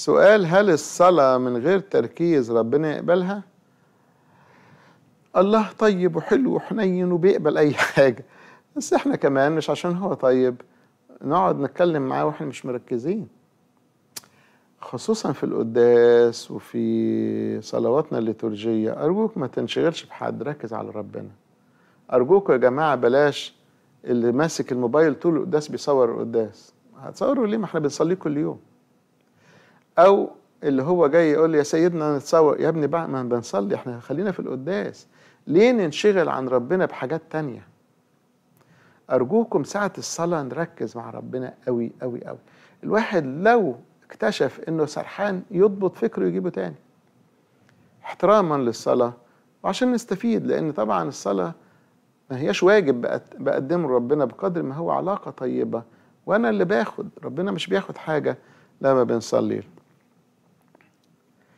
سؤال هل الصلاة من غير تركيز ربنا يقبلها؟ الله طيب وحلو وحنين وبيقبل أي حاجة بس احنا كمان مش عشان هو طيب نقعد نتكلم معاه واحنا مش مركزين خصوصا في القداس وفي صلواتنا الليتورجية أرجوك ما تنشغلش بحد ركز على ربنا أرجوك يا جماعة بلاش اللي ماسك الموبايل طول القداس بيصور القداس هتصوروا ليه ما احنا بنصلي كل يوم او اللي هو جاي يقول لي يا سيدنا نتصور يا ابني بقى ما بنصلي احنا خلينا في القداس ليه ننشغل عن ربنا بحاجات تانية أرجوكم ساعة الصلاة نركز مع ربنا قوي قوي قوي الواحد لو اكتشف انه سرحان يضبط فكره يجيبه تاني احتراما للصلاة وعشان نستفيد لان طبعا الصلاة ما هياش واجب بقدمه لربنا بقدر ما هو علاقة طيبة وانا اللي باخد ربنا مش بياخد حاجة لما بنصلي له